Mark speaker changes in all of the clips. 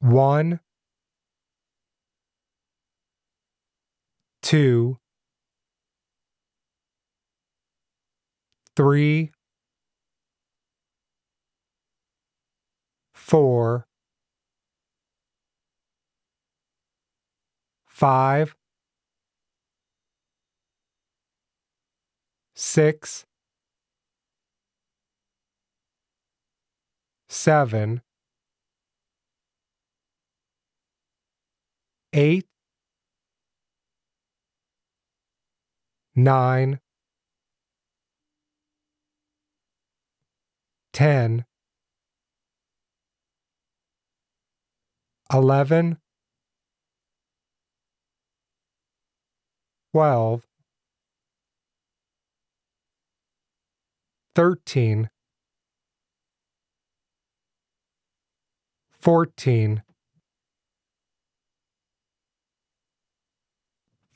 Speaker 1: one, two, three, four, five, six, seven. eight, nine, ten, eleven, twelve, thirteen, fourteen.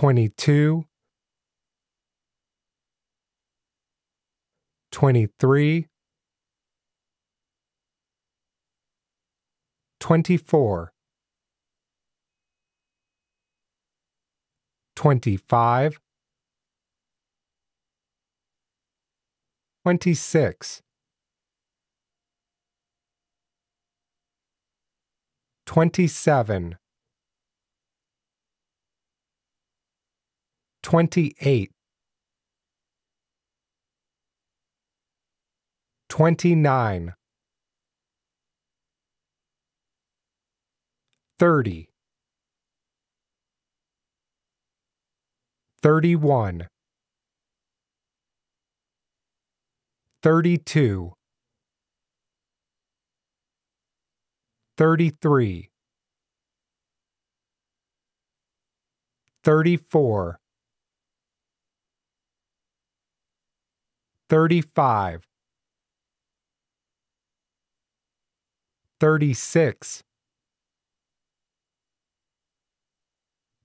Speaker 1: 22, 23, 24, 25, 26, 27, 28 29 30 31 32 33 34 35 36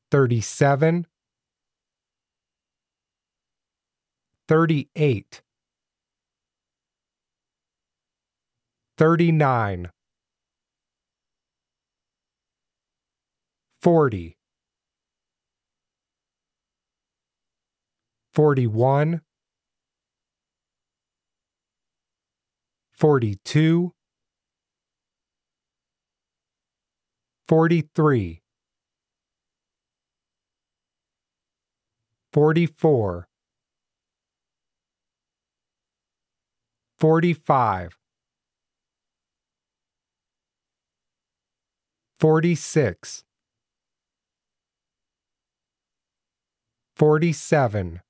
Speaker 1: 37 38 39 40 41 42, 43, 44, 45, 46, 47,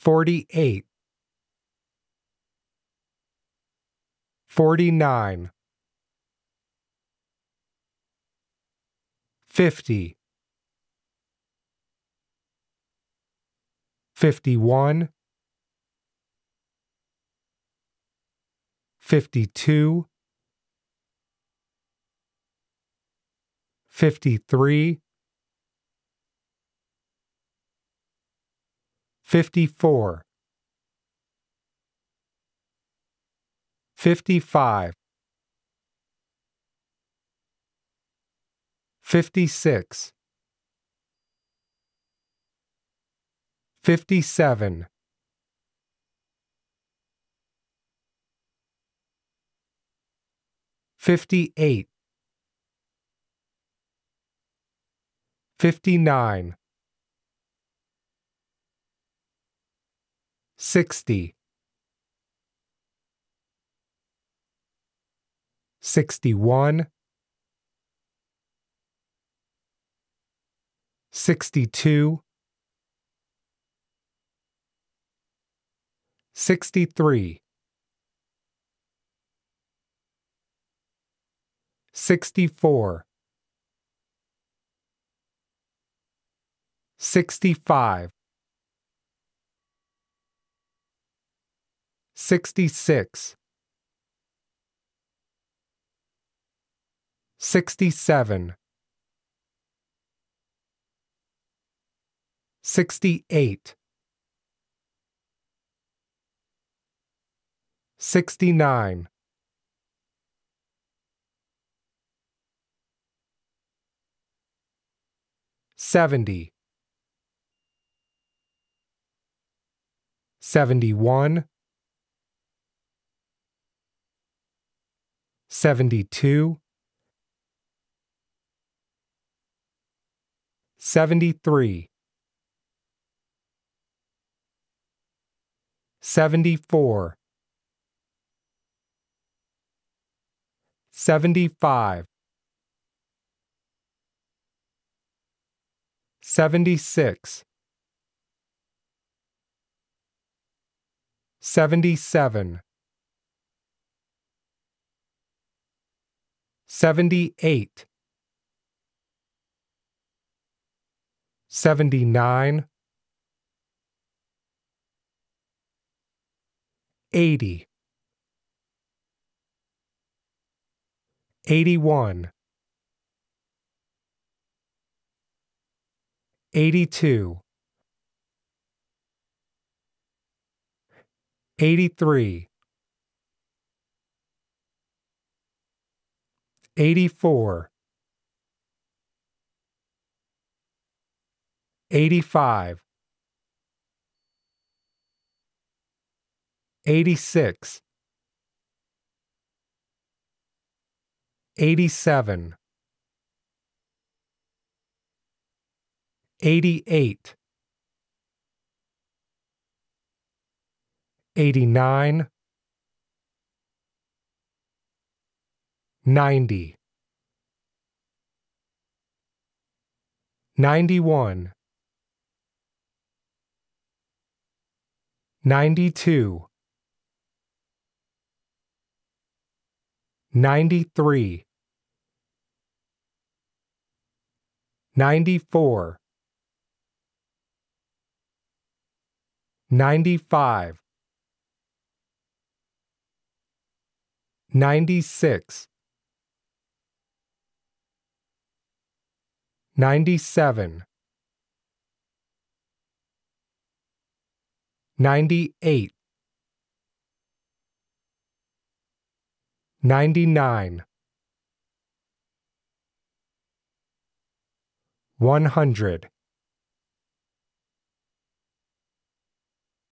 Speaker 1: 48 49 50 51 52 53 54 55 56 57 58 59 sixty, sixty-one, sixty-two, sixty-three, sixty-four, sixty-five. 66 67 68 69 70 71 72, 73, 74, 75, 76, 77 78 79 80 81 82 83 84 85 86 87 88 89 90 91 92 93 94 95 96 97 98 99 100